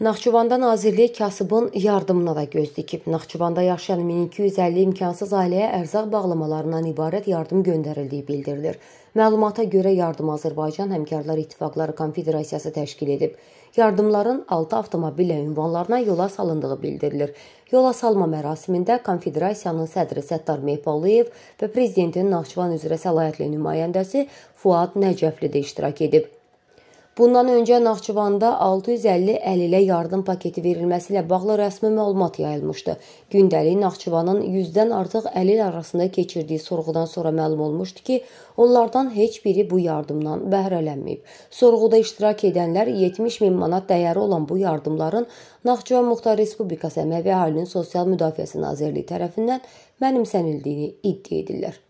Naxçıvanda Nazirlik kasıbın yardımına da göz dikib. Naxçıvanda yaşayan 1250 imkansız ailəyə ərzaq bağlamalarından ibarət yardım göndərildiyi bildirilir. Məlumata görə yardım Azərbaycan Həmkarlar İttifaqları Konfederasiyası təşkil edib. Yardımların 6 avtomobillə ünvanlarına yola salındığı bildirilir. Yola salma mərasimində konfederasiyanın sədri Səttar Mehballıyev və prezidentin Naxçıvan üzrə səlahiyyətli nümayəndəsi Fuad Nəcəfli də iştirak edib. Bundan öncə Naxçıvanda 650 əlilə yardım paketi verilməsi ilə bağlı rəsmi məlumat yayılmışdı. Gündəlik Naxçıvanın 100-dən artıq əlil arasında keçirdiyi sorğudan sonra məlum olmuşdu ki, onlardan heç biri bu yardımdan bəhrələnməyib. Sorğuda iştirak edənlər 70 min manat dəyəri olan bu yardımların Naxçıvan Muxtar Respublikası Əmək və Əhalinin Sosial Müdafiəsi Nazirliyi tərəfindən mənimsənildiyini iddia edirlər.